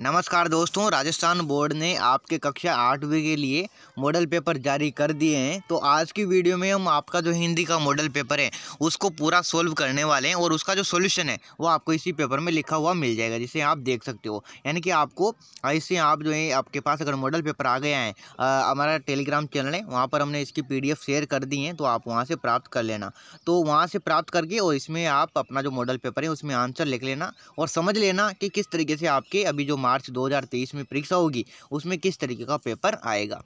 नमस्कार दोस्तों राजस्थान बोर्ड ने आपके कक्षा आठवीं के लिए मॉडल पेपर जारी कर दिए हैं तो आज की वीडियो में हम आपका जो हिंदी का मॉडल पेपर है उसको पूरा सोल्व करने वाले हैं और उसका जो सॉल्यूशन है वो आपको इसी पेपर में लिखा हुआ मिल जाएगा जिसे आप देख सकते हो यानी कि आपको ऐसे आप जो है आपके पास अगर मॉडल पेपर आ गया है हमारा टेलीग्राम चैनल है वहाँ पर हमने इसकी पी शेयर कर दी है तो आप वहाँ से प्राप्त कर लेना तो वहाँ से प्राप्त करके और इसमें आप अपना जो मॉडल पेपर है उसमें आंसर लिख लेना और समझ लेना कि किस तरीके से आपके अभी जो मार्च 2023 में परीक्षा होगी उसमें किस तरीके का पेपर आएगा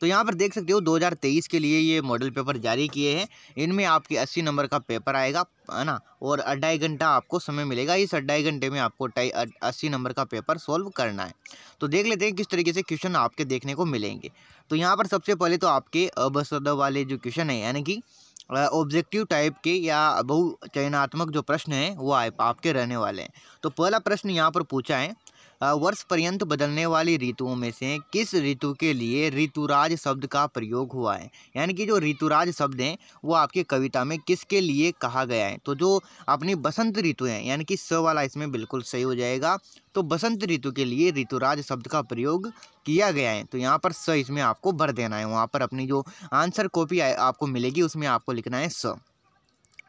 तो यहाँ पर देख सकते हो 2023 के लिए ये मॉडल पेपर जारी किए हैं इनमें आपके 80 नंबर का पेपर आएगा है ना और अढ़ाई घंटा आपको समय मिलेगा इस अढ़ाई घंटे में आपको टाई अस्सी नंबर का पेपर सॉल्व करना है तो देख लेते हैं किस तरीके से क्वेश्चन आपके देखने को मिलेंगे तो यहाँ पर सबसे पहले तो आपके अबसद वाले जो क्वेश्चन है यानी कि ऑब्जेक्टिव टाइप के या बहुचयनात्मक जो प्रश्न हैं वो आपके रहने वाले हैं तो पहला प्रश्न यहाँ पर पूछा है वर्ष पर्यंत बदलने वाली ऋतुओं में से किस ऋतु के लिए ऋतुराज शब्द का प्रयोग हुआ है यानी कि जो ऋतुराज शब्द हैं वो आपके कविता में किसके लिए कहा गया है तो जो अपनी बसंत ऋतु है यानी कि स वाला इसमें बिल्कुल सही हो जाएगा तो बसंत ऋतु के लिए ऋतुराज शब्द का प्रयोग किया गया है तो यहाँ पर स इसमें आपको भर देना है वहाँ पर अपनी जो आंसर कॉपी आपको मिलेगी उसमें आपको लिखना है स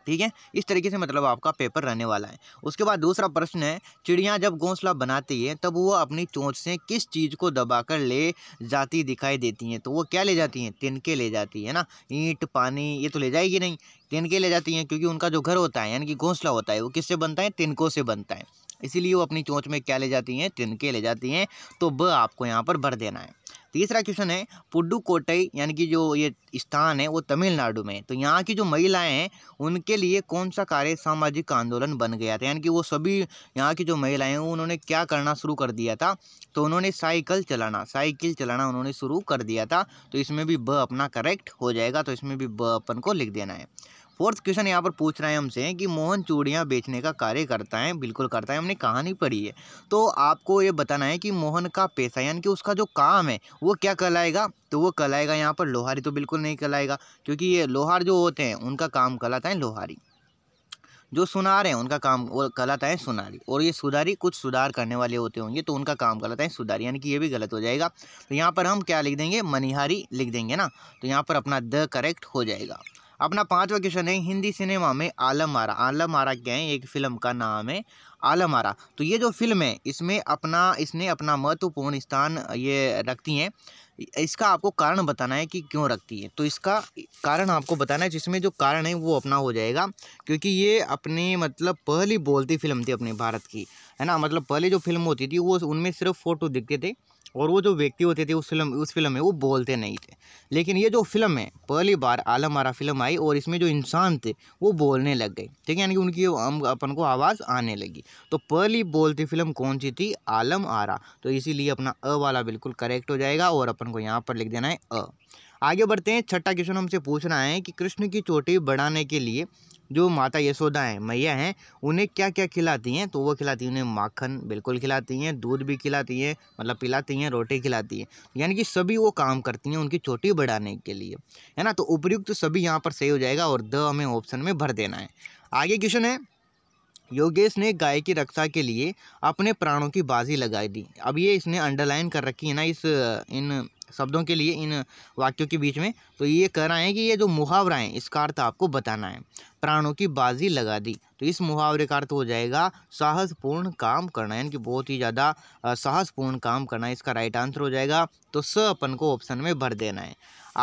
ठीक है इस तरीके से मतलब आपका पेपर रहने वाला है उसके बाद दूसरा प्रश्न है चिड़िया जब घोंसला बनाती है तब वो अपनी चोंच से किस चीज़ को दबाकर ले जाती दिखाई देती हैं तो वो क्या ले जाती हैं तिनके ले जाती है ना ईंट पानी ये तो ले जाएगी नहीं तिनके ले जाती हैं क्योंकि उनका जो घर होता है यानी कि घोंसला होता है वो किससे बनता है तिनकों से बनता है इसीलिए वो अपनी चोंच में क्या ले जाती हैं तिनके ले जाती हैं तो ब आपको यहाँ पर भर देना है तीसरा क्वेश्चन है पुडुकोटई यानी कि जो ये स्थान है वो तमिलनाडु में तो यहाँ की जो महिलाएं हैं उनके लिए कौन सा कार्य सामाजिक आंदोलन बन गया था यानी कि वो सभी यहाँ की जो महिलाएं हैं उन्होंने क्या करना शुरू कर दिया था तो उन्होंने साइकिल चलाना साइकिल चलाना उन्होंने शुरू कर दिया था तो इसमें भी ब अपना करेक्ट हो जाएगा तो इसमें भी ब अपन को लिख देना है फोर्थ क्वेश्चन यहाँ पर पूछ रहे हैं हमसे कि मोहन चूड़ियाँ बेचने का कार्य करता है बिल्कुल करता है हमने कहानी पढ़ी है तो आपको ये बताना है कि मोहन का पेशा यानी कि उसका जो काम है वो क्या कहलाएगा तो वो कहलाएगा यहाँ पर लोहारी तो बिल्कुल नहीं कहलाएगा क्योंकि ये लोहार जो होते हैं उनका काम कहलाता है लोहारी जो सुनार हैं उनका काम वो कहलाता है सुनारी और ये सुधारी कुछ सुधार करने वाले होते होंगे तो उनका काम कहलाता है सुधारी यानी कि ये भी गलत हो जाएगा तो यहाँ पर हम क्या लिख देंगे मनिहारी लिख देंगे ना तो यहाँ पर अपना द करेक्ट हो जाएगा अपना पाँचवा क्वेश्चन है हिंदी सिनेमा में आलम आरा आलम आरा क्या है एक फिल्म का नाम है आलम आरा तो ये जो फिल्म है इसमें अपना इसने अपना महत्वपूर्ण स्थान ये रखती हैं इसका आपको कारण बताना है कि क्यों रखती है तो इसका कारण आपको बताना है जिसमें जो कारण है वो अपना हो जाएगा क्योंकि ये अपनी मतलब पहली बोलती फिल्म थी अपने भारत की है ना मतलब पहले जो फिल्म होती थी वो उनमें सिर्फ फ़ोटो दिखते थे और वो जो व्यक्ति होते थे उस फिल्म उस फिल्म में वो बोलते नहीं थे लेकिन ये जो फिल्म है पहली बार आलम आरा फिल्म आई और इसमें जो इंसान थे वो बोलने लग गए ठीक है यानी कि उनकी अपन को आवाज़ आने लगी तो पहली बोलती फिल्म कौन सी थी आलम आरा तो इसीलिए अपना अ वाला बिल्कुल करेक्ट हो जाएगा और अपन को यहाँ पर लिख देना है अ आगे बढ़ते हैं छठा क्वेश्चन हमसे पूछना है कि कृष्ण की चोटी बढ़ाने के लिए जो माता यशोदा हैं मैया हैं उन्हें क्या क्या खिलाती हैं तो वो खिलाती हैं उन्हें माखन बिल्कुल खिलाती हैं दूध भी खिलाती हैं मतलब पिलाती हैं रोटी खिलाती हैं यानी कि सभी वो काम करती हैं उनकी चोटी बढ़ाने के लिए है ना तो उपयुक्त सभी यहाँ पर सही हो जाएगा और द हमें ऑप्शन में भर देना है आगे क्वेश्चन है योगेश ने गाय की रक्षा के लिए अपने प्राणों की बाजी लगाई दी अब ये इसने अंडरलाइन कर रखी है ना इस इन शब्दों के लिए इन वाक्यों के बीच में तो ये कह रहे हैं कि ये जो मुहावरा है इसका अर्थ आपको बताना है प्राणों की बाजी लगा दी तो इस मुहावरे का अर्थ हो जाएगा साहसपूर्ण काम करना यानी कि बहुत ही ज़्यादा साहसपूर्ण काम करना इसका राइट आंसर हो जाएगा तो स अपन को ऑप्शन में भर देना है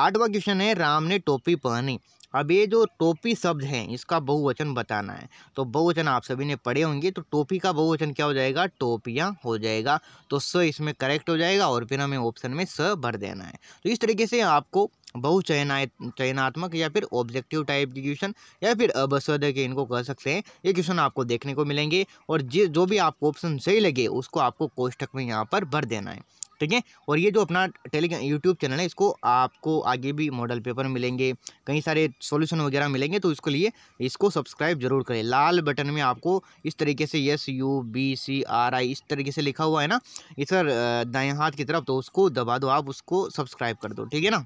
आठवां क्वेश्चन है राम ने टोपी पहनी अब ये जो टोपी शब्द हैं इसका बहुवचन बताना है तो बहुवचन आप सभी ने पढ़े होंगे तो टोपी का बहुवचन क्या हो जाएगा टोपियाँ हो जाएगा तो स इसमें करेक्ट हो जाएगा और फिर हमें ऑप्शन में स भर देना है तो इस तरीके से आपको बहुचयना चयनात्मक या फिर ऑब्जेक्टिव टाइप के क्वेश्चन या फिर अबसद के इनको कह सकते हैं ये क्वेश्चन आपको देखने को मिलेंगे और जिस जो भी आपको ऑप्शन सही लगे उसको आपको कोष्टक में यहाँ पर भर देना है ठीक है और ये जो अपना टेलीग्राम यूट्यूब चैनल है इसको आपको आगे भी मॉडल पेपर मिलेंगे कई सारे सोल्यूशन वगैरह मिलेंगे तो इसके लिए इसको सब्सक्राइब जरूर करें लाल बटन में आपको इस तरीके से S U B C R I इस तरीके से लिखा हुआ है ना इधर दाएँ हाथ की तरफ तो उसको दबा दो आप उसको सब्सक्राइब कर दो ठीक है ना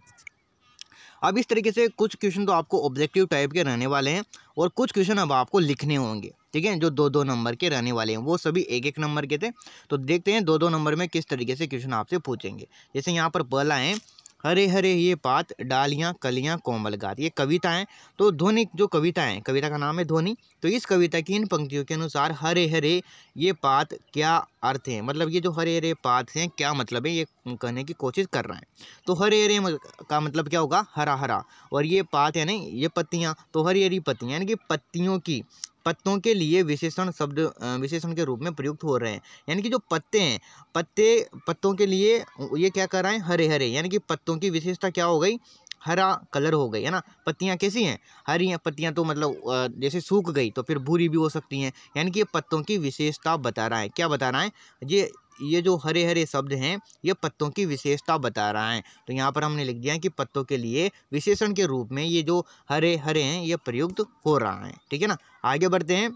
अब इस तरीके से कुछ क्वेश्चन तो आपको ऑब्जेक्टिव टाइप के रहने वाले हैं और कुछ क्वेश्चन अब आपको लिखने होंगे ठीक है जो दो दो नंबर के रहने वाले हैं वो सभी एक एक नंबर के थे तो देखते हैं दो दो नंबर में किस तरीके से क्वेश्चन आपसे पूछेंगे जैसे यहाँ पर पहला है हरे हरे ये पात डालियाँ कलियाँ कोमल गात ये कविता है तो ध्वनि जो कविता है कविता का नाम है ध्वनि तो इस कविता की इन पंक्तियों के अनुसार हरे हरे ये पात क्या अर्थ है मतलब ये जो हरे हरे पात हैं क्या मतलब है ये कहने की कोशिश कर रहे हैं तो हरे हरे का मतलब क्या होगा हरा हरा और ये पात यानी ये पत्तियाँ तो हरी हरी पत्तियाँ यानी कि पत्तियों की पत्तों के लिए विशेषण शब्द विशेषण के रूप में प्रयुक्त हो रहे हैं यानी कि जो पत्ते हैं पत्ते पत्तों के लिए ये क्या कर रहे हैं हरे हरे यानी कि पत्तों की विशेषता क्या हो गई हरा कलर हो गई है ना पत्तियाँ कैसी हैं हरी हैं पत्तियाँ तो मतलब जैसे सूख गई तो फिर भूरी भी हो सकती हैं यानी कि ये पत्तों की विशेषता बता रहा है क्या बता रहा है ये ये जो हरे हरे शब्द हैं ये पत्तों की विशेषता बता रहा है तो यहाँ पर हमने लिख दिया कि पत्तों के लिए विशेषण के रूप में ये जो हरे हरे हैं ये प्रयुक्त हो रहा है ठीक है ना आगे बढ़ते हैं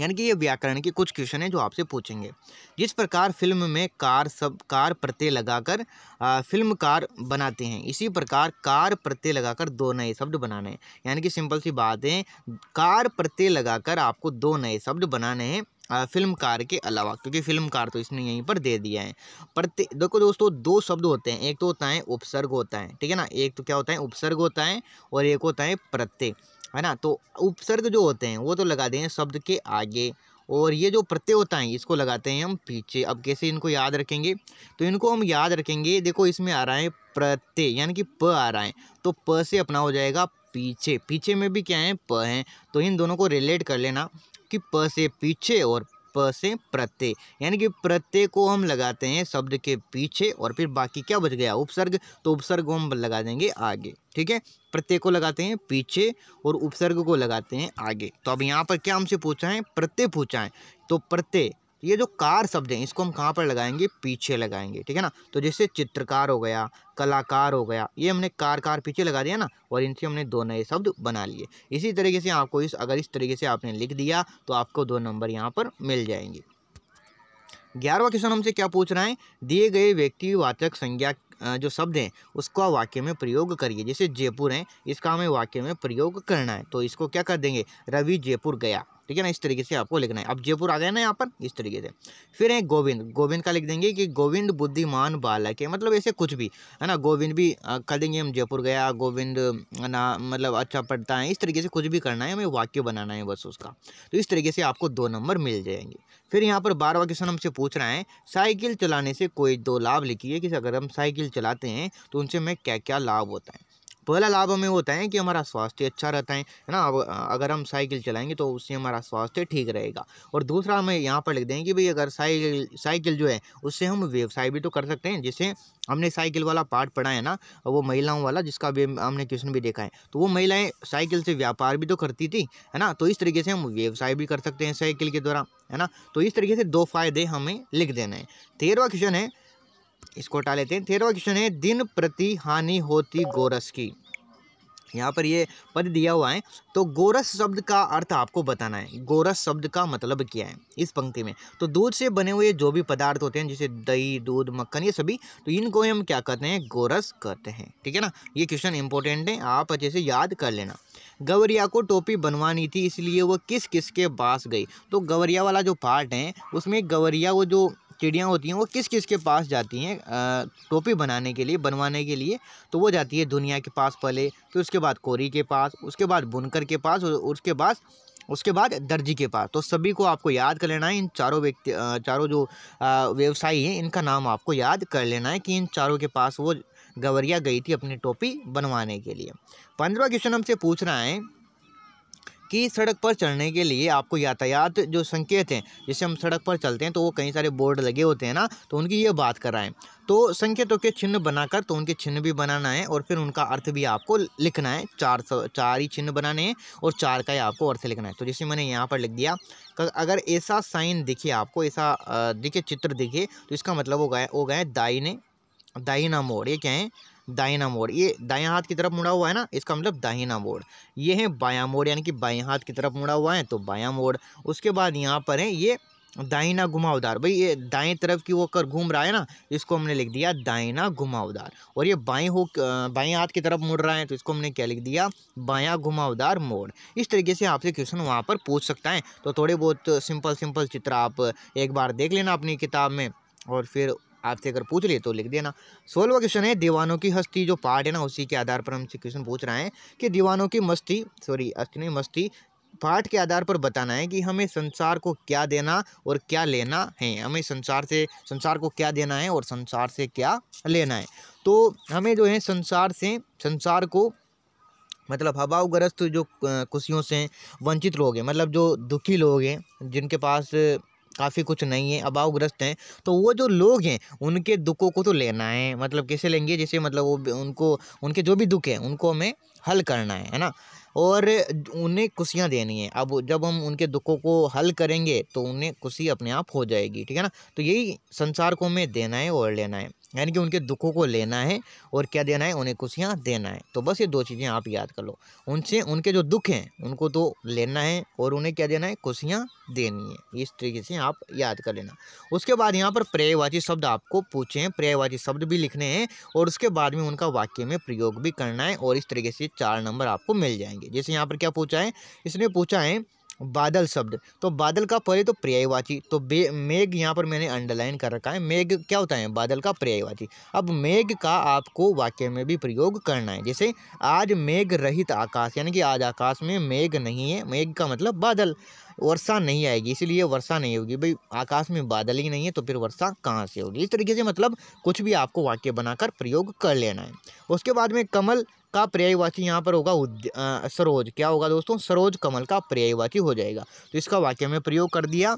यानी कि ये व्याकरण के कुछ क्वेश्चन हैं जो आपसे पूछेंगे जिस प्रकार फिल्म में कार सब कार प्रत्यय लगाकर फिल्म कार बनाते हैं इसी प्रकार कार प्रत्यय लगाकर दो नए शब्द बनाने हैं यानी कि सिंपल सी बात है कार प्रत्यय लगाकर आपको दो नए शब्द बनाने हैं फिल्मकार के अलावा क्योंकि फिल्मकार तो इसने यहीं पर दे दिया है पर देखो दोस्तों दो शब्द होते हैं एक तो होता है उपसर्ग होता है ठीक है ना एक तो क्या होता है उपसर्ग होता है और एक होता है प्रत्यय है ना तो उपसर्ग जो होते हैं वो तो लगा दें शब्द के आगे और ये जो प्रत्यय होता है इसको लगाते हैं हम पीछे अब कैसे इनको याद रखेंगे तो इनको हम याद रखेंगे देखो इसमें आ रहा है प्रत्यय यानी कि प आ रहा है तो प से अपना हो जाएगा पीछे पीछे में भी क्या है प हैं तो इन दोनों को रिलेट कर लेना कि प से पीछे और प से प्रत्यय यानी कि प्रत्यय को हम लगाते हैं शब्द के पीछे और फिर बाकी क्या बच गया उपसर्ग तो उपसर्ग को हम लगा देंगे आगे ठीक है प्रत्यय को लगाते हैं पीछे और उपसर्ग को लगाते हैं आगे तो अब यहाँ पर क्या हमसे पूछा है प्रत्यय पूछा है तो प्रत्यय ये जो कार शब्द हैं इसको हम कहाँ पर लगाएंगे पीछे लगाएंगे ठीक है ना तो जैसे चित्रकार हो गया कलाकार हो गया ये हमने कार कार पीछे लगा दिया ना और इनसे हमने दो नए शब्द बना लिए इसी तरीके से आपको इस अगर इस तरीके से आपने लिख दिया तो आपको दो नंबर यहाँ पर मिल जाएंगे ग्यारहवा क्वेश्चन हमसे क्या पूछ रहा है दिए गए व्यक्तिवाचक संज्ञा जो शब्द हैं उसका वाक्य में प्रयोग करिए जैसे जयपुर हैं इसका हमें वाक्य में प्रयोग करना है तो इसको क्या कर देंगे रवि जयपुर गया ठीक है ना इस तरीके से आपको लिखना है अब जयपुर आ गया ना यहाँ पर इस तरीके से फिर है गोविंद गोविंद का लिख देंगे कि गोविंद बुद्धिमान बालक है मतलब ऐसे कुछ भी है ना गोविंद भी कर देंगे हम जयपुर गया गोविंद ना मतलब अच्छा पढ़ता है इस तरीके से कुछ भी करना है हमें वाक्य बनाना है बस उसका तो इस तरीके से आपको दो नंबर मिल जाएंगे फिर यहाँ पर बारवा क्वेश्चन हमसे पूछ रहा है साइकिल चलाने से कोई दो लाभ लिखिए कि अगर हम साइकिल चलाते हैं तो उनसे हमें क्या क्या लाभ होता है पहला लाभ हमें होता है कि हमारा स्वास्थ्य अच्छा रहता है है ना अब अगर हम साइकिल चलाएंगे तो उससे हमारा स्वास्थ्य ठीक रहेगा और दूसरा हमें यहाँ पर लिख दें कि भाई अगर साइकिल साइकिल जो है उससे हम व्यवसाय भी तो कर सकते हैं जैसे हमने साइकिल वाला पार्ट पढ़ा है ना वो महिलाओं वाला जिसका भी हमने क्वेश्चन भी देखा है तो वो महिलाएँ साइकिल से व्यापार भी तो करती थी है ना तो इस तरीके से हम व्यवसाय भी कर सकते हैं साइकिल के द्वारा है ना तो इस तरीके से दो फायदे हमें लिख देना है तेरहवा क्वेश्चन है इसको हटा लेते हैं तेरहवा क्वेश्चन है दिन प्रति हानि होती गोरस की यहाँ पर ये पद दिया हुआ है तो गोरस शब्द का अर्थ आपको बताना है गोरस शब्द का मतलब क्या है इस पंक्ति में तो दूध से बने हुए जो भी पदार्थ होते हैं जैसे दही दूध मक्खन ये सभी तो इनको हम क्या कहते हैं गोरस कहते हैं ठीक है ना ये क्वेश्चन इंपॉर्टेंट है आप अच्छे से याद कर लेना गवरिया को टोपी बनवानी थी इसलिए वह किस किस के पास गई तो गवरिया वाला जो पार्ट है उसमें गवरिया वो जो चिड़ियाँ होती हैं वो किस किस के पास जाती हैं टोपी बनाने के लिए बनवाने के लिए तो वो जाती है दुनिया के पास पहले फिर उसके बाद कोरी के पास उसके बाद बुनकर के पास उसके पास उसके बाद दर्जी के पास तो सभी को आपको याद कर लेना है इन चारों व्यक्ति चारों जो व्यवसायी हैं इनका नाम आपको याद कर लेना है कि इन चारों के पास वो गवरिया गई थी अपनी टोपी बनवाने के लिए पंद्रवा क्वेश्चन हमसे पूछ रहा है कि सड़क पर चलने के लिए आपको यातायात जो संकेत हैं जैसे हम सड़क पर चलते हैं तो वो कई सारे बोर्ड लगे होते हैं ना तो उनकी ये बात कराएँ तो संकेतों के चिन्ह बनाकर तो उनके चिन्ह भी बनाना है और फिर उनका अर्थ भी आपको लिखना है चार चार ही चिन्ह बनाने हैं और चार का ही आपको अर्थ लिखना है तो जैसे मैंने यहाँ पर लिख दिया अगर ऐसा साइन दिखे आपको ऐसा दिखे चित्र दिखे तो इसका मतलब हो गया हो गया दाइने दाइना मोड़ ये क्या है दाहिना मोड़ ये दाया हाथ की तरफ मुड़ा हुआ है ना इसका मतलब दाहिना मोड़ ये है बाया मोड़ यानी कि बाया हाथ की तरफ मुड़ा हुआ है तो बाया मोड़ उसके बाद यहाँ पर है ये दाइना घुमावदार भाई ये दाएं तरफ की वो कर घूम रहा है ना इसको हमने लिख दिया दाइना घुमावदार और ये बाएं हो बाएं हाथ की तरफ मुड़ रहा है तो इसको हमने क्या लिख दिया बायां घुमावदार मोड़ इस तरीके से आपसे क्वेश्चन वहाँ पर पूछ सकता है तो थोड़े बहुत सिंपल सिंपल चित्र आप एक बार देख लेना अपनी किताब में और फिर आपसे अगर पूछ लिए तो लिख देना सोलवा क्वेश्चन है दीवानों की हस्ती जो पार्ट है ना उसी के आधार पर हमसे क्वेश्चन पूछ रहे हैं कि दीवानों की मस्ती सॉरी अस्थि नहीं मस्ती पाठ के आधार पर बताना है कि हमें संसार को क्या देना और क्या लेना है हमें संसार से संसार को क्या देना है और संसार से क्या लेना है तो हमें जो है संसार से संसार को मतलब हवाओग्रस्त जो खुशियों से वंचित लोग हैं मतलब जो दुखी लोग हैं जिनके पास काफ़ी कुछ नहीं है अभावग्रस्त हैं तो वो जो लोग हैं उनके दुखों को तो लेना है मतलब कैसे लेंगे जैसे मतलब वो उनको उनके जो भी दुख हैं उनको हमें हल करना है है ना और उन्हें खुशियाँ देनी है अब जब हम उनके दुखों को हल करेंगे तो उन्हें खुशी अपने आप हो जाएगी ठीक है ना तो यही संसार को हमें देना है और लेना है यानी कि उनके दुखों को लेना है और क्या देना है उन्हें खुशियाँ देना है तो बस ये दो चीज़ें आप याद कर लो उनसे उनके जो दुख हैं उनको तो लेना है और उन्हें क्या देना है खुशियाँ देनी है इस तरीके से आप याद कर लेना उसके बाद यहाँ पर पर्यायवाची शब्द आपको पूछे हैं पर्यायवाची शब्द भी लिखने हैं और उसके बाद में उनका वाक्य में प्रयोग भी करना है और इस तरीके से चार नंबर आपको मिल जाएंगे जैसे यहाँ पर क्या पूछा है इसने पूछा है बादल शब्द तो बादल का पर्याय तो पर्यायवाची तो बे मेघ यहाँ पर मैंने अंडरलाइन कर रखा है मेघ क्या होता है बादल का पर्यायवाची अब मेघ का आपको वाक्य में भी प्रयोग करना है जैसे आज मेघ रहित आकाश यानी कि आज आकाश में मेघ नहीं है मेघ का मतलब बादल वर्षा नहीं आएगी इसीलिए वर्षा नहीं होगी भाई आकाश में बादल ही नहीं है तो फिर वर्षा कहाँ से होगी इस तरीके से मतलब कुछ भी आपको वाक्य बनाकर प्रयोग कर लेना है उसके बाद में कमल का पर्यायवाची यहाँ पर होगा सरोज क्या होगा दोस्तों सरोज कमल का पर्यायवाची हो जाएगा तो इसका वाक्य में प्रयोग कर दिया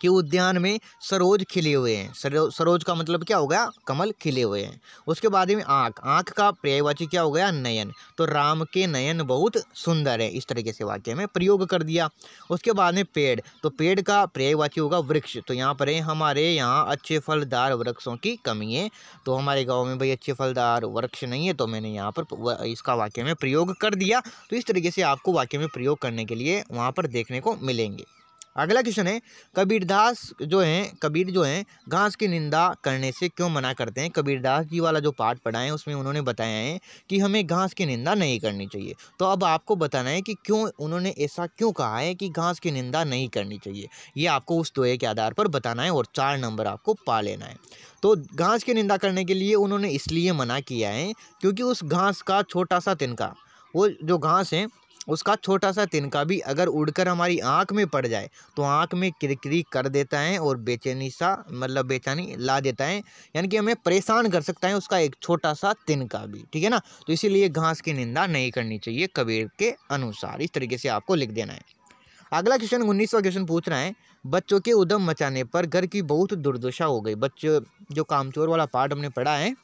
कि उद्यान में सरोज खिले हुए हैं सरो, सरोज का मतलब क्या हो गया कमल खिले हुए हैं उसके बाद में आँख आँख का पर्यायवाची क्या हो गया नयन तो राम के नयन बहुत सुंदर है इस तरीके से वाक्य में प्रयोग कर दिया उसके बाद में पेड़ तो पेड़ का पर्यायवाची होगा वृक्ष तो यहाँ पर है हमारे यहाँ अच्छे फलदार वृक्षों की कमी है तो हमारे गाँव में भाई अच्छे फलदार वृक्ष नहीं है तो मैंने यहाँ पर इसका वाक्य में प्रयोग कर दिया तो इस तरीके से आपको वाक्य में प्रयोग करने के लिए वहाँ पर देखने को मिलेंगे अगला क्वेश्चन है कबीरदास जो हैं कबीर जो हैं घास की निंदा करने से क्यों मना करते हैं कबीरदास जी वाला जो पाठ पढ़ा है उसमें उन्होंने बताया है कि हमें घास की निंदा नहीं करनी चाहिए तो अब आपको बताना है कि क्यों उन्होंने ऐसा क्यों कहा है कि घास की निंदा नहीं करनी चाहिए ये आपको उस दोहे के आधार पर बताना है और चार नंबर आपको पा लेना है तो घास की निंदा करने के लिए उन्होंने इसलिए मना किया है क्योंकि उस घास का छोटा सा तिनका वो जो घास है उसका छोटा सा तिनका भी अगर उड़कर हमारी आँख में पड़ जाए तो आँख में किरकिरी कर देता है और बेचैनी सा मतलब बेचैनी ला देता है यानी कि हमें परेशान कर सकता है उसका एक छोटा सा तिनका भी ठीक है ना तो इसीलिए घास की निंदा नहीं करनी चाहिए कबीर के अनुसार इस तरीके से आपको लिख देना है अगला क्वेश्चन उन्नीसवा क्वेश्चन पूछ रहा है बच्चों के उदम मचाने पर घर की बहुत दुर्दशा हो गई बच्चे जो कामचोर वाला पार्ट हमने पढ़ा है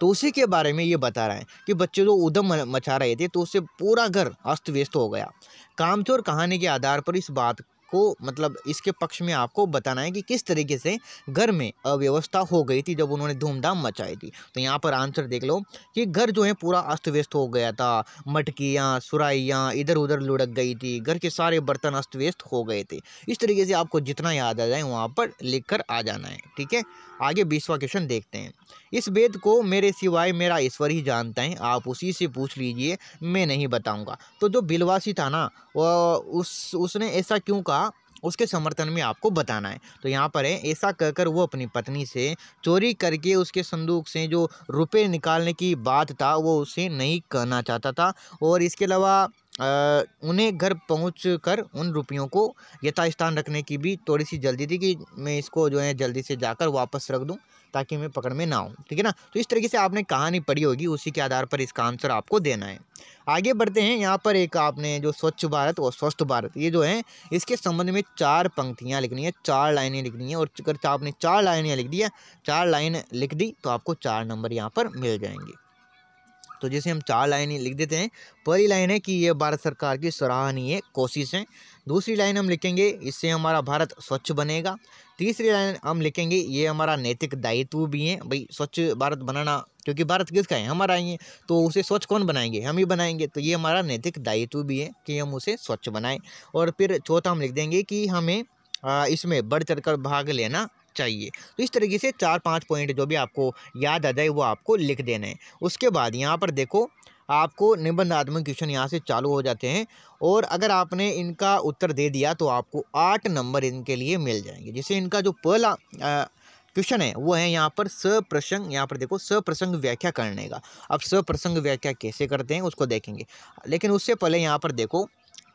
तो उसी के बारे में ये बता रहा है कि बच्चे जो उदम मचा रहे थे तो उससे पूरा घर अस्त व्यस्त हो गया कामचोर कहानी के आधार पर इस बात को मतलब इसके पक्ष में आपको बताना है कि किस तरीके से घर में अव्यवस्था हो गई थी जब उन्होंने धूमधाम मचाई थी तो यहाँ पर आंसर देख लो कि घर जो है पूरा अस्त व्यस्त हो गया था मटकियाँ सुराइयाँ इधर उधर लुढ़क गई थी घर के सारे बर्तन अस्त व्यस्त हो गए थे इस तरीके से आपको जितना याद आ जाए वहाँ पर लिख कर आ जाना है ठीक है आगे बीसवा क्वेश्चन देखते हैं इस वेद को मेरे सिवाय मेरा ईश्वर ही जानता है आप उसी से पूछ लीजिए मैं नहीं बताऊंगा तो जो बिलवासी था ना उस उसने ऐसा क्यों कहा उसके समर्थन में आपको बताना है तो यहाँ पर है ऐसा कहकर वो अपनी पत्नी से चोरी करके उसके संदूक से जो रुपये निकालने की बात था वो उसे नहीं कहना चाहता था और इसके अलावा उन्हें घर पहुँच कर उन रुपयों को यथास्थान रखने की भी थोड़ी सी जल्दी थी कि मैं इसको जो है जल्दी से जाकर वापस रख दूँ ताकि मैं पकड़ में ना आऊँ ठीक है ना तो इस तरीके से आपने कहानी पढ़ी होगी उसी के आधार पर इसका आंसर आपको देना है आगे बढ़ते हैं यहाँ पर एक आपने जो स्वच्छ भारत और स्वस्थ भारत ये जो है इसके संबंध में चार पंक्तियाँ लिखनी है चार लाइनें लिखनी है और अगर आपने चार लाइनें लिख दी चार लाइन लिख दी तो आपको चार नंबर यहाँ पर मिल जाएंगे तो जैसे हम चार लाइनें लिख देते हैं पहली लाइन है कि ये भारत सरकार की सराहनीय कोशिशें दूसरी लाइन हम लिखेंगे इससे हमारा भारत स्वच्छ बनेगा तीसरी लाइन हम लिखेंगे ये हमारा नैतिक दायित्व भी है भाई स्वच्छ भारत बनाना क्योंकि भारत किसका है हमारा ही है तो उसे स्वच्छ कौन बनाएंगे हम ही बनाएंगे तो ये हमारा नैतिक दायित्व भी है कि हम उसे स्वच्छ बनाएँ और फिर चौथा हम लिख देंगे कि हमें इसमें बढ़ चढ़ भाग लेना चाहिए तो इस तरीके से चार पाँच पॉइंट जो भी आपको याद आ जाए वो आपको लिख देने हैं उसके बाद यहाँ पर देखो आपको निबंधात्मक क्वेश्चन यहाँ से चालू हो जाते हैं और अगर आपने इनका उत्तर दे दिया तो आपको आठ नंबर इनके लिए मिल जाएंगे जिससे इनका जो पहला क्वेश्चन है वो है यहाँ पर सप्रसंग यहाँ पर देखो सप्रसंग व्याख्या करने का अब सप्रसंग व्याख्या कैसे करते हैं उसको देखेंगे लेकिन उससे पहले यहाँ पर देखो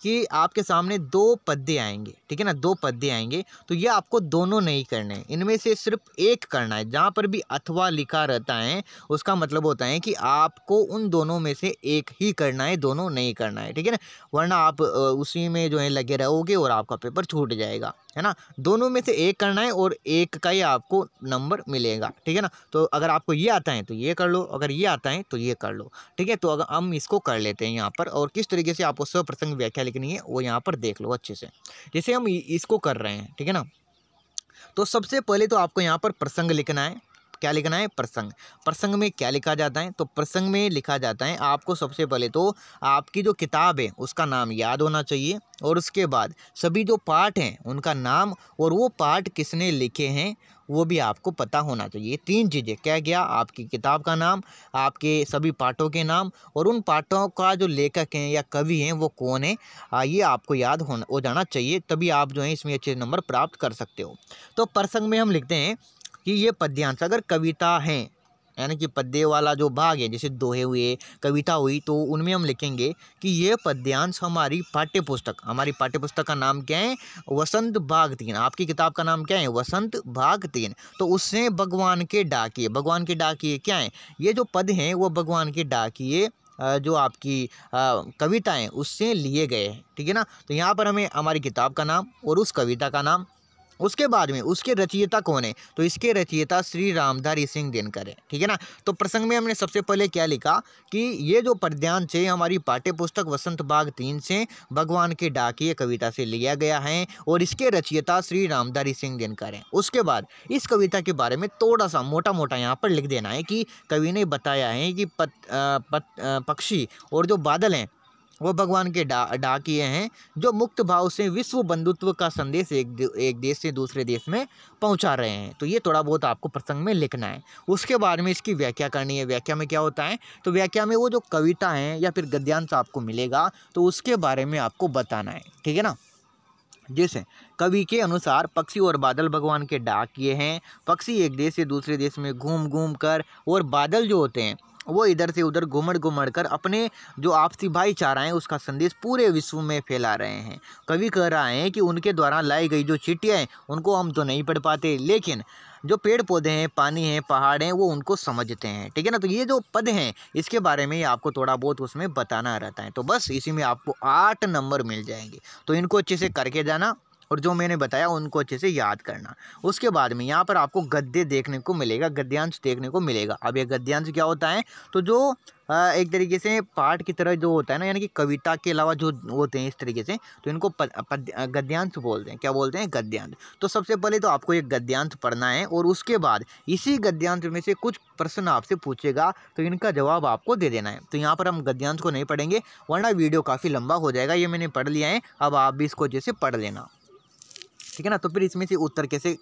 कि आपके सामने दो पद्य आएंगे ठीक है ना दो पद्य आएंगे तो ये आपको दोनों नहीं करने हैं इनमें से सिर्फ एक करना है जहाँ पर भी अथवा लिखा रहता है उसका मतलब होता है कि आपको उन दोनों में से एक ही करना है दोनों नहीं करना है ठीक है ना वरना आप उसी में जो है लगे रहोगे और आपका पेपर छूट जाएगा है ना दोनों में से एक करना है और एक का ही आपको नंबर मिलेगा ठीक है ना तो अगर आपको ये आता है तो ये कर लो अगर ये आता है तो ये कर लो ठीक है तो अगर हम इसको कर लेते हैं यहाँ पर और किस तरीके से आपको प्रसंग व्याख्या लिख नहीं है वो यहाँ पर देख लो अच्छे से जैसे हम इसको कर रहे हैं ठीक है ना तो सबसे पहले तो आपको यहाँ पर प्रसंग लिखना है क्या लिखना है प्रसंग प्रसंग में क्या लिखा जाता है तो प्रसंग में लिखा जाता है आपको सबसे पहले तो आपकी जो किताब है उसका नाम याद होना चाहिए और उसके बाद सभी जो पाठ हैं उनका नाम और वो पाठ किसने लिखे हैं वो भी आपको पता होना चाहिए तीन चीज़ें क्या गया आपकी किताब का नाम आपके सभी पाठों के नाम और उन पाठों का जो लेखक हैं या कवि हैं वो कौन है ये आपको याद होना हो जाना चाहिए तभी आप जो है इसमें अच्छे नंबर प्राप्त कर सकते हो तो प्रसंग में हम लिखते हैं कि ये पद्यांश अगर कविता हैं यानी कि पद्य वाला जो भाग है जैसे दोहे हुए कविता हुई तो उनमें हम लिखेंगे कि ये पद्यांश हमारी पाठ्य पुस्तक हमारी पाठ्य पुस्तक का नाम क्या है वसंत भाग तीन आपकी किताब का नाम क्या है वसंत भाग तीन तो उससे भगवान के डाकिए भगवान के डाकिए क्या है ये जो पद हैं वो भगवान के डाकिए जो आपकी कविताएं उससे लिए गए हैं ठीक है ना तो यहाँ पर हमें हमारी किताब का नाम और उस कविता का नाम उसके बाद में उसके रचयिता कौन है तो इसके रचयिता श्री रामधारी सिंह दिनकर है ठीक है ना तो प्रसंग में हमने सबसे पहले क्या लिखा कि ये जो पद्यांश से हमारी पाठ्य पुस्तक वसंत बाग तीन से भगवान के डाकिय कविता से लिया गया है और इसके रचयिता श्री रामधारी सिंह दिनकर हैं उसके बाद इस कविता के बारे में थोड़ा सा मोटा मोटा यहाँ पर लिख देना है कि कवि ने बताया है कि पत, पत, पक्षी और जो बादल हैं वो भगवान के डा किए हैं जो मुक्त भाव से विश्व बंधुत्व का संदेश एक एक देश से दूसरे देश में पहुंचा रहे हैं तो ये थोड़ा बहुत आपको प्रसंग में लिखना है उसके बाद में इसकी व्याख्या करनी है व्याख्या में क्या होता है तो व्याख्या में वो जो कविता है या फिर गद्यांश आपको मिलेगा तो उसके बारे में आपको बताना है ठीक है ना जैसे कवि के अनुसार पक्षी और बादल भगवान के डाक ये हैं पक्षी एक देश से दूसरे देश में घूम घूम कर और बादल जो होते हैं वो इधर से उधर घूमड़ घुमड़ कर अपने जो आपसी भाईचारा है उसका संदेश पूरे विश्व में फैला रहे हैं कवि कह रहा है कि उनके द्वारा लाई गई जो चिट्ठियाँ हैं उनको हम तो नहीं पढ़ पाते लेकिन जो पेड़ पौधे हैं पानी है पहाड़ हैं वो उनको समझते हैं ठीक है ना तो ये जो पद हैं इसके बारे में आपको थोड़ा बहुत उसमें बताना रहता है तो बस इसी में आपको आठ नंबर मिल जाएंगे तो इनको अच्छे से करके जाना और जो मैंने बताया उनको अच्छे से याद करना उसके बाद में यहाँ पर आपको गद्य देखने को मिलेगा गद्यांश देखने को मिलेगा अब ये गद्यांश क्या होता है तो जो एक तरीके से पाठ की तरह जो होता है ना यानी कि कविता के अलावा जो होते हैं इस तरीके से तो इनको गद्यांश बोलते हैं क्या बोलते हैं गद्यांश तो सबसे पहले तो आपको एक गद्यांश पढ़ना है और उसके बाद इसी गद्यांश में से कुछ प्रश्न आपसे पूछेगा तो इनका जवाब आपको दे देना है तो यहाँ पर हम गद्यांश को नहीं पढ़ेंगे वरना वीडियो काफ़ी लंबा हो जाएगा ये मैंने पढ़ लिया है अब आप भी इसको जैसे पढ़ लेना ठीक है ना तो फिर इसमें से उत्तर कैसे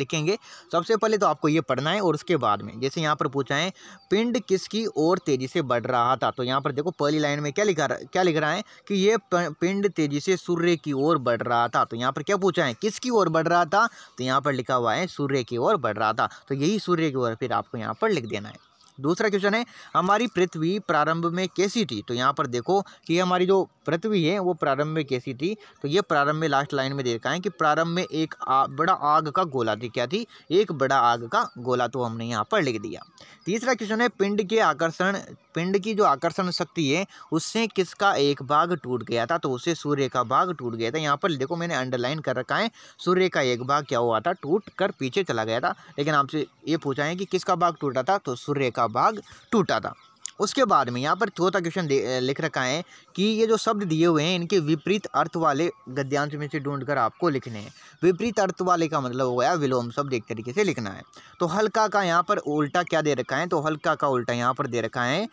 लिखेंगे सबसे पहले तो आपको ये पढ़ना है और उसके बाद में जैसे यहाँ पर पूछा है पिंड किसकी ओर तेज़ी से बढ़ रहा था तो यहाँ पर देखो पहली लाइन में क्या लिखा क्या लिख रहा है कि ये पिंड तेज़ी से सूर्य की ओर बढ़ रहा था तो यहाँ पर क्या पूछा है किसकी ओर बढ़ रहा था तो यहाँ पर लिखा हुआ है सूर्य की ओर बढ़ रहा था तो यही सूर्य की ओर फिर आपको यहाँ पर लिख देना है दूसरा क्वेश्चन है हमारी पृथ्वी प्रारंभ में कैसी थी तो यहाँ पर देखो कि हमारी जो पृथ्वी है वो प्रारंभ में कैसी थी तो ये प्रारंभ में लास्ट लाइन में दे रखा है कि प्रारंभ में एक आ, बड़ा आग का गोला थी क्या थी एक बड़ा आग का गोला तो हमने यहाँ पर लिख दिया तीसरा क्वेश्चन है पिंड के आकर्षण पिंड की जो आकर्षण शक्ति है उससे किसका एक भाग टूट गया था तो उससे सूर्य का भाग टूट गया था यहाँ पर देखो मैंने अंडरलाइन कर रखा है सूर्य का एक भाग क्या हुआ था टूट कर पीछे चला गया था लेकिन आपसे ये पूछा है कि किसका भाग टूटा था तो सूर्य का का भाग टूटा था उसके बाद में यहाँ पर चौथा क्वेश्चन लिख रखा है कि ये जो शब्द दिए हुए हैं इनके विपरीत अर्थ वाले गद्यांश में से ढूंढ कर आपको लिखने हैं विपरीत अर्थ वाले का मतलब हो गया विलोम शब्द एक तरीके से लिखना है तो हल्का का यहाँ पर उल्टा क्या दे रखा है तो हल्का का उल्टा यहाँ पर दे रखा है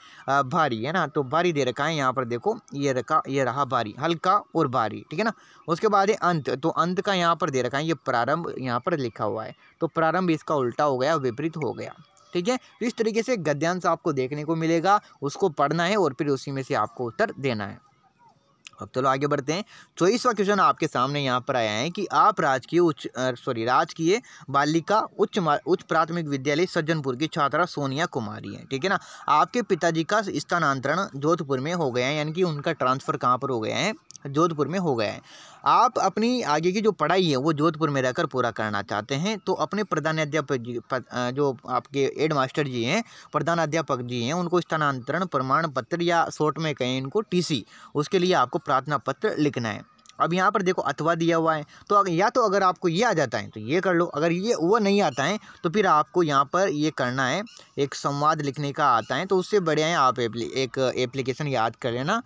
भारी है ना तो भारी दे रखा है यहाँ पर देखो ये रखा ये रहा भारी हल्का और भारी ठीक है ना उसके बाद है अंत तो अंत का यहाँ पर दे रखा है ये प्रारंभ यहाँ पर लिखा हुआ है तो प्रारंभ इसका उल्टा हो गया विपरीत हो गया ठीक है तो इस तरीके से गद्यांश आपको देखने को मिलेगा उसको पढ़ना है और फिर उसी में से आपको उत्तर देना है अब चलो तो आगे बढ़ते हैं चौबीसवा क्वेश्चन आपके सामने यहाँ पर आया है कि आप राजकीय उच्च सॉरी राजकीय बालिका उच्च उच्च प्राथमिक विद्यालय सज्जनपुर की छात्रा सोनिया कुमारी है ठीक है ना आपके पिताजी का स्थानांतरण जोधपुर में हो गया है यानी कि उनका ट्रांसफ़र कहाँ पर हो गया है जोधपुर में हो गया है आप अपनी आगे की जो पढ़ाई है वो जोधपुर में रहकर पूरा करना चाहते हैं तो अपने प्रधानाध्यापक जो आपके हेड मास्टर जी हैं प्रधानाध्यापक जी हैं उनको स्थानांतरण प्रमाण पत्र या शॉर्ट में कहें इनको टीसी उसके लिए आपको प्रार्थना पत्र लिखना है अब यहाँ पर देखो अथवा दिया हुआ है तो अगर या तो अगर आपको ये आ जाता है तो ये कर लो अगर ये वो नहीं आता है तो फिर आपको यहाँ पर ये करना है एक संवाद लिखने का आता है तो उससे बढ़िया है आप एप्ली, एक एप्लीकेशन याद कर लेना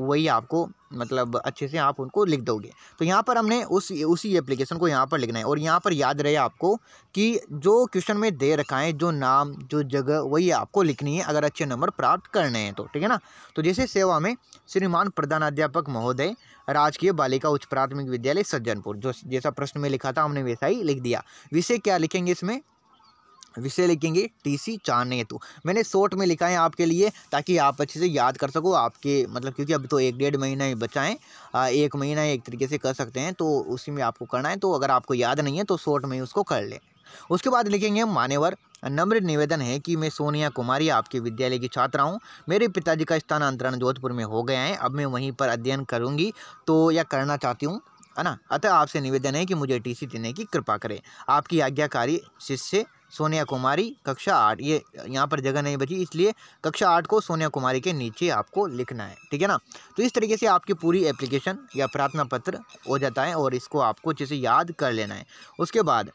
वही आपको मतलब अच्छे से आप उनको लिख दोगे तो यहाँ पर हमने उस उसी एप्लीकेशन को यहाँ पर लिखना है और यहाँ पर याद रहे आपको कि जो क्वेश्चन में दे रखा है जो नाम जो जगह वही आपको लिखनी है अगर अच्छे नंबर प्राप्त करने हैं तो ठीक है ना तो जैसे सेवा में श्रीमान प्रधानाध्यापक महोदय राजकीय बालिका उच्च प्राथमिक विद्यालय सज्जनपुर जो जैसा प्रश्न में लिखा था हमने वैसा ही लिख दिया विषय क्या लिखेंगे इसमें विषय लिखेंगे टीसी चानेतु मैंने शॉर्ट में लिखा है आपके लिए ताकि आप अच्छे से याद कर सको आपके मतलब क्योंकि अब तो एक डेढ़ महीना ही बचा है एक महीना एक तरीके से कर सकते हैं तो उसी में आपको करना है तो अगर आपको याद नहीं है तो शॉर्ट में ही उसको कर लें उसके बाद लिखेंगे मानेवर नम्र निवेदन है कि मैं सोनिया कुमारी आपके विद्यालय की छात्रा हूँ मेरे पिताजी का स्थानांतरण जोधपुर में हो गया है अब मैं वहीं पर अध्ययन करूँगी तो या करना चाहती हूँ है ना अतः आपसे निवेदन है कि मुझे टीसी देने की कृपा करें आपकी आज्ञाकारी शिष्य सोनिया कुमारी कक्षा आठ ये यहाँ पर जगह नहीं बची इसलिए कक्षा आठ को सोनिया कुमारी के नीचे आपको लिखना है ठीक है ना तो इस तरीके से आपकी पूरी एप्लीकेशन या प्रार्थना पत्र हो जाता है और इसको आपको अच्छे से याद कर लेना है उसके बाद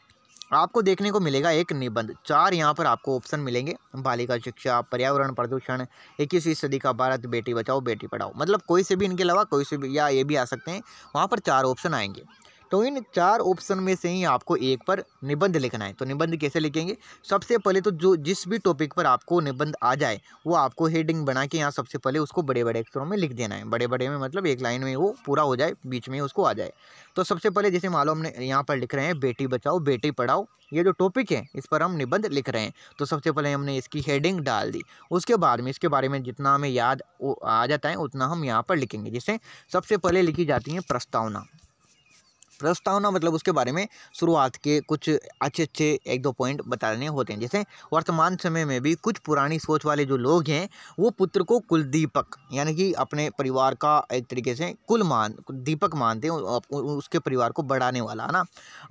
आपको देखने को मिलेगा एक निबंध चार यहाँ पर आपको ऑप्शन मिलेंगे बालिका शिक्षा पर्यावरण प्रदूषण इक्कीसवीं सदी का भारत बेटी बचाओ बेटी पढ़ाओ मतलब कोई से भी इनके अलावा कोई से भी या ये भी आ सकते हैं वहाँ पर चार ऑप्शन आएंगे तो इन चार ऑप्शन में से ही आपको एक पर निबंध लिखना है तो निबंध कैसे लिखेंगे सबसे पहले तो जो जिस भी टॉपिक पर आपको निबंध आ जाए वो आपको हेडिंग बना के यहाँ सबसे पहले उसको बड़े बड़े अक्षरों में लिख देना है बड़े बड़े में मतलब एक लाइन में वो पूरा हो जाए बीच में उसको आ जाए तो सबसे पहले जैसे मान लो हमने यहाँ पर लिख रहे हैं बेटी बचाओ बेटी पढ़ाओ ये जो टॉपिक है इस पर हम निबंध लिख रहे हैं तो सबसे पहले हमने इसकी हेडिंग डाल दी उसके बाद में इसके बारे में जितना हमें याद आ जाता है उतना हम यहाँ पर लिखेंगे जिससे सबसे पहले लिखी जाती है प्रस्तावना प्रस्तावना मतलब उसके बारे में शुरुआत के कुछ अच्छे अच्छे एक दो पॉइंट बताने होते हैं जैसे वर्तमान समय में भी कुछ पुरानी सोच वाले जो लोग हैं वो पुत्र को कुलदीपक यानी कि अपने परिवार का एक तरीके से कुल मान दीपक मानते हैं उसके परिवार को बढ़ाने वाला है ना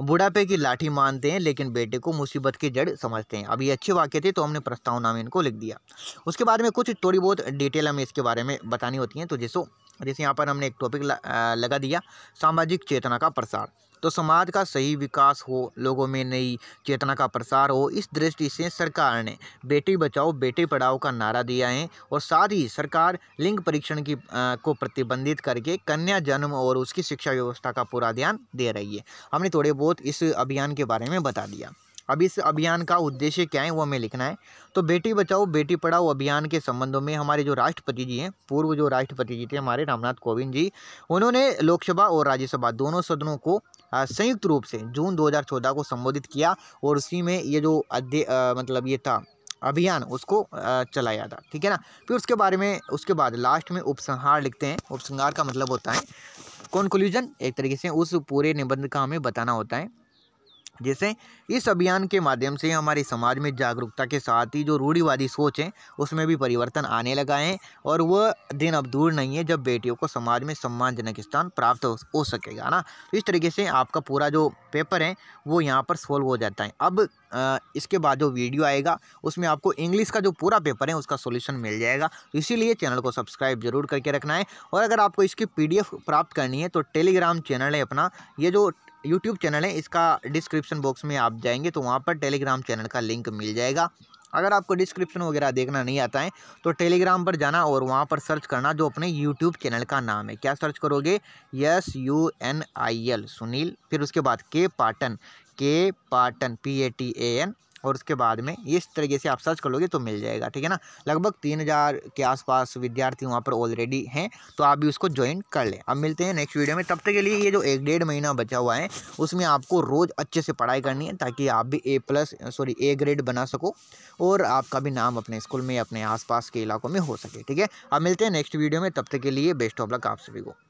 बुढ़ापे की लाठी मानते हैं लेकिन बेटे को मुसीबत की जड़ समझते हैं अब ये अच्छे वाक्य थे तो हमने प्रस्तावना में इनको लिख दिया उसके बाद में कुछ थोड़ी बहुत डिटेल हमें इसके बारे में बतानी होती हैं तो जैसो जैसे यहाँ पर हमने एक टॉपिक लगा दिया सामाजिक चेतना का प्रसार तो समाज का सही विकास हो लोगों में नई चेतना का प्रसार हो इस दृष्टि से सरकार ने बेटी बचाओ बेटी पढ़ाओ का नारा दिया है और साथ ही सरकार लिंग परीक्षण की आ, को प्रतिबंधित करके कन्या जन्म और उसकी शिक्षा व्यवस्था का पूरा ध्यान दे रही है हमने थोड़े बहुत इस अभियान के बारे में बता दिया अब इस अभियान का उद्देश्य क्या है वो हमें लिखना है तो बेटी बचाओ बेटी पढ़ाओ अभियान के संबंधों में हमारे जो राष्ट्रपति जी हैं पूर्व जो राष्ट्रपति जी थे हमारे रामनाथ कोविंद जी उन्होंने लोकसभा और राज्यसभा दोनों सदनों को संयुक्त रूप से जून 2014 को संबोधित किया और उसी में ये जो अध्य मतलब ये था अभियान उसको चलाया था ठीक है ना फिर उसके बारे में उसके बाद लास्ट में उपसंहार लिखते हैं उपसंहार का मतलब होता है कंक्लूजन एक तरीके से उस पूरे निबंध का हमें बताना होता है जैसे इस अभियान के माध्यम से हमारे समाज में जागरूकता के साथ ही जो रूढ़ीवादी सोच है उसमें भी परिवर्तन आने लगा है और वह दिन अब दूर नहीं है जब बेटियों को समाज में सम्मानजनक स्थान प्राप्त हो सकेगा ना इस तरीके से आपका पूरा जो पेपर है वो यहाँ पर सोल्व हो जाता है अब आ, इसके बाद जो वीडियो आएगा उसमें आपको इंग्लिश का जो पूरा पेपर है उसका सोल्यूशन मिल जाएगा इसीलिए चैनल को सब्सक्राइब जरूर करके रखना है और अगर आपको इसकी पी प्राप्त करनी है तो टेलीग्राम चैनल है अपना ये जो यूट्यूब चैनल है इसका डिस्क्रिप्शन बॉक्स में आप जाएंगे तो वहाँ पर टेलीग्राम चैनल का लिंक मिल जाएगा अगर आपको डिस्क्रिप्शन वगैरह देखना नहीं आता है तो टेलीग्राम पर जाना और वहाँ पर सर्च करना जो अपने यूट्यूब चैनल का नाम है क्या सर्च करोगे S U N I L Sunil फिर उसके बाद K Patan K Patan P A T A N और उसके बाद में इस तरीके से आप सर्च कर लोगे तो मिल जाएगा ठीक है ना लगभग तीन हज़ार के आसपास विद्यार्थी वहाँ पर ऑलरेडी हैं तो आप भी उसको ज्वाइन कर लें अब मिलते हैं नेक्स्ट वीडियो में तब तक के लिए ये जो एक डेढ़ महीना बचा हुआ है उसमें आपको रोज़ अच्छे से पढ़ाई करनी है ताकि आप भी A plus sorry A grade बना सको और आपका भी नाम अपने स्कूल में अपने आस के इलाकों में हो सके ठीक है अब मिलते हैं नेक्स्ट वीडियो में तब तक के लिए बेस्ट ऑफ लक आप सभी को